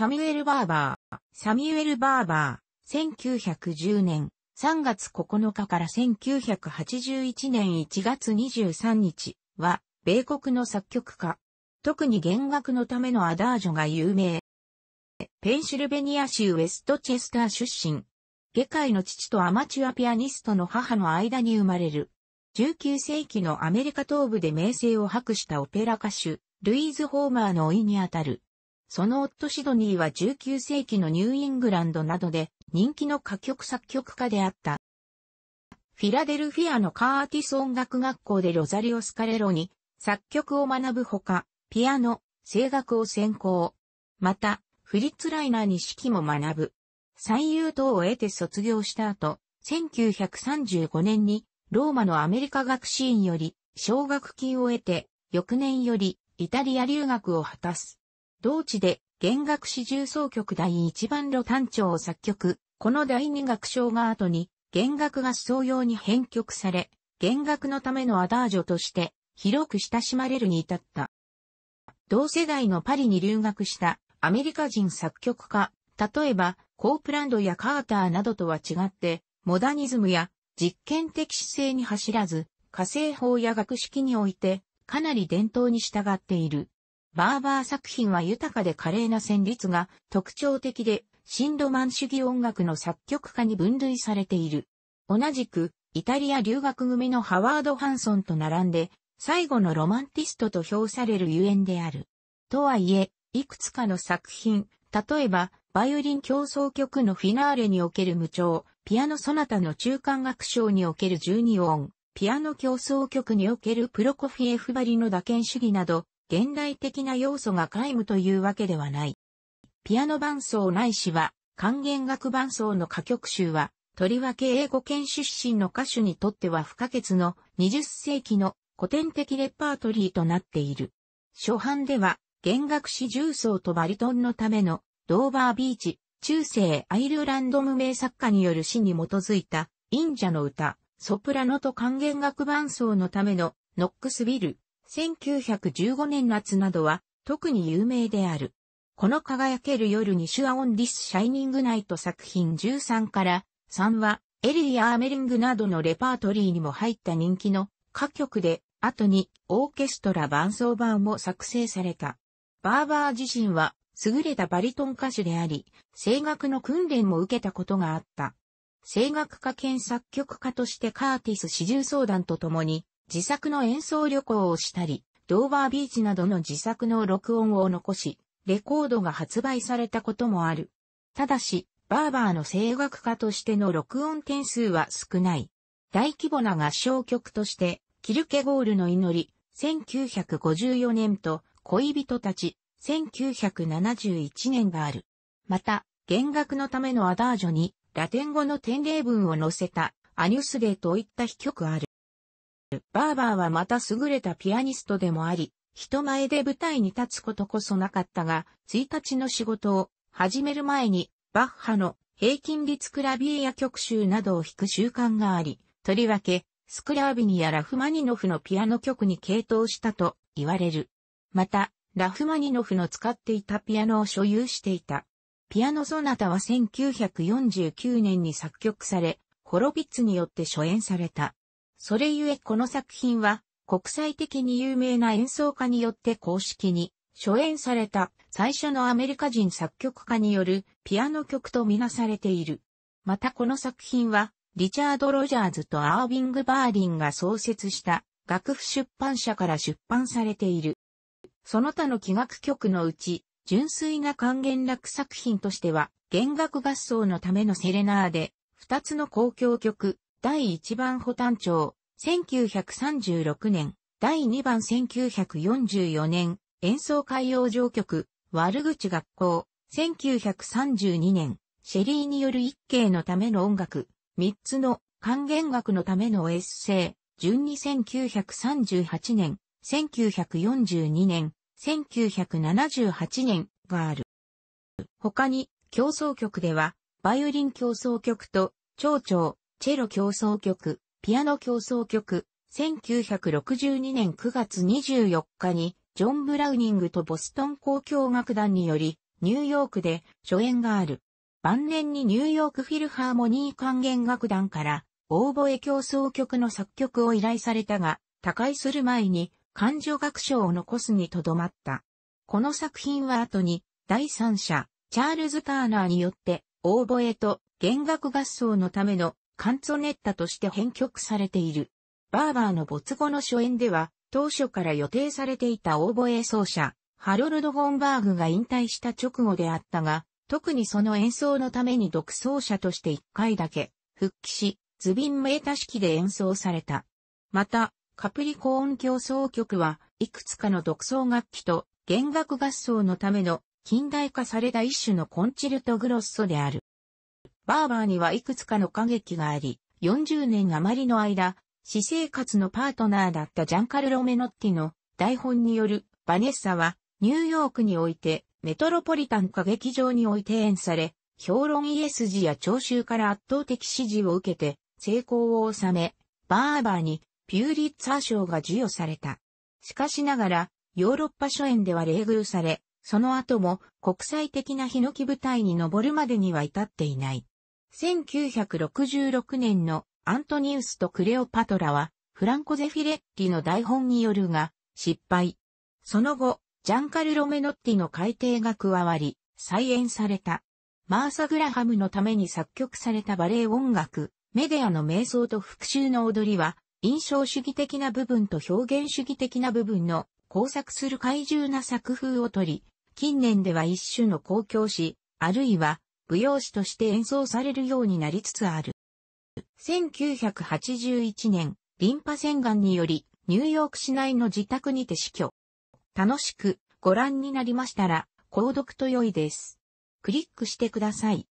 サミュエル・バーバー。サミュエル・バーバー、1910年3月9日から1981年1月23日は、米国の作曲家。特に弦楽のためのアダージョが有名。ペンシルベニア州ウェストチェスター出身。下界の父とアマチュアピアニストの母の間に生まれる。19世紀のアメリカ東部で名声を博したオペラ歌手、ルイーズ・ホーマーの老いにあたる。その夫シドニーは19世紀のニューイングランドなどで人気の歌曲作曲家であった。フィラデルフィアのカーティス音楽学校でロザリオ・スカレロに作曲を学ぶほか、ピアノ、声楽を専攻。また、フリッツ・ライナーに指揮も学ぶ。最優等を得て卒業した後、1935年にローマのアメリカ学士院より奨学金を得て、翌年よりイタリア留学を果たす。同地で弦楽四重奏曲第一番路単調を作曲、この第二楽章が後に弦楽合奏用に編曲され、弦楽のためのアダージョとして広く親しまれるに至った。同世代のパリに留学したアメリカ人作曲家、例えばコープランドやカーターなどとは違って、モダニズムや実験的姿勢に走らず、火星法や学識においてかなり伝統に従っている。バーバー作品は豊かで華麗な旋律が特徴的で、新ロマン主義音楽の作曲家に分類されている。同じく、イタリア留学組のハワード・ハンソンと並んで、最後のロマンティストと評されるゆえんである。とはいえ、いくつかの作品、例えば、バイオリン競争曲のフィナーレにおける無調、ピアノソナタの中間楽章における12音、ピアノ競争曲におけるプロコフィエフバリの打鍵主義など、現代的な要素が皆無というわけではない。ピアノ伴奏ないしは、管弦楽伴奏の歌曲集は、とりわけ英語圏出身の歌手にとっては不可欠の20世紀の古典的レパートリーとなっている。初版では、弦楽四重奏とバリトンのためのドーバービーチ、中世アイルランド無名作家による詩に基づいた、インジャの歌、ソプラノと管弦楽伴奏のためのノックスビル、1915年夏などは特に有名である。この輝ける夜にシュアオンディスシャイニングナイト作品13から3はエリーやアーメリングなどのレパートリーにも入った人気の歌曲で、後にオーケストラ伴奏版も作成された。バーバー自身は優れたバリトン歌手であり、声楽の訓練も受けたことがあった。声楽家兼作曲家としてカーティス四重相談とともに、自作の演奏旅行をしたり、ドーバービーチなどの自作の録音を残し、レコードが発売されたこともある。ただし、バーバーの声楽家としての録音点数は少ない。大規模な合唱曲として、キルケゴールの祈り、1954年と恋人たち、1971年がある。また、弦楽のためのアダージョに、ラテン語の典礼文を載せた、アニュスレーといった秘曲ある。バーバーはまた優れたピアニストでもあり、人前で舞台に立つことこそなかったが、1日の仕事を始める前に、バッハの平均律クラビエや曲集などを弾く習慣があり、とりわけ、スクラービニやラフマニノフのピアノ曲に傾倒したと言われる。また、ラフマニノフの使っていたピアノを所有していた。ピアノソナタは1949年に作曲され、ホロビッツによって初演された。それゆえこの作品は、国際的に有名な演奏家によって公式に初演された最初のアメリカ人作曲家によるピアノ曲とみなされている。またこの作品はリチャード・ロジャーズとアービング・バーリンが創設した楽譜出版社から出版されている。その他の器楽曲のうち純粋な還元楽作品としては弦楽合奏のためのセレナーで二つの交響曲第1番保丹町、1936年、第2番1944年、演奏海洋上局、悪口学校、1932年、シェリーによる一景のための音楽、3つの還元学のためのエッセイ、順に1938年、1942年、1978年がある。他に、競争局では、バイオリン競争局と、町長、チェロ競争曲、ピアノ競争曲、1962年9月24日に、ジョン・ブラウニングとボストン交響楽団により、ニューヨークで初演がある。晩年にニューヨークフィルハーモニー管弦楽団から、オーボエ競争曲の作曲を依頼されたが、他界する前に、感情楽章を残すにとどまった。この作品は後に、第三者、チャールズ・ターナーによって、オーボエと弦楽合奏のためのカンツォネッタとして編曲されている。バーバーの没後の初演では、当初から予定されていたオーボエ奏者、ハロルド・フォンバーグが引退した直後であったが、特にその演奏のために独奏者として一回だけ復帰し、ズビンメータ式で演奏された。また、カプリコーン競争曲はいくつかの独奏楽器と弦楽合奏のための近代化された一種のコンチルトグロッソである。バーバーにはいくつかの歌劇があり、40年余りの間、私生活のパートナーだったジャンカルロ・メノッティの台本によるバネッサはニューヨークにおいてメトロポリタン歌劇場において演され、評論ス筋や聴衆から圧倒的支持を受けて成功を収め、バーバーにピューリッツァー賞が授与された。しかしながら、ヨーロッパ初演では冷遇され、その後も国際的なヒノキ舞台に登るまでには至っていない。1966年のアントニウスとクレオパトラは、フランコ・ゼフィレッティの台本によるが、失敗。その後、ジャンカル・ロメノッティの改訂が加わり、再演された。マーサ・グラハムのために作曲されたバレエ音楽、メディアの瞑想と復讐の踊りは、印象主義的な部分と表現主義的な部分の工作する怪獣な作風をとり、近年では一種の公共詩、あるいは舞踊詩として演奏されるようになりつつある。1981年、リンパ洗顔により、ニューヨーク市内の自宅にて死去。楽しくご覧になりましたら、購読と良いです。クリックしてください。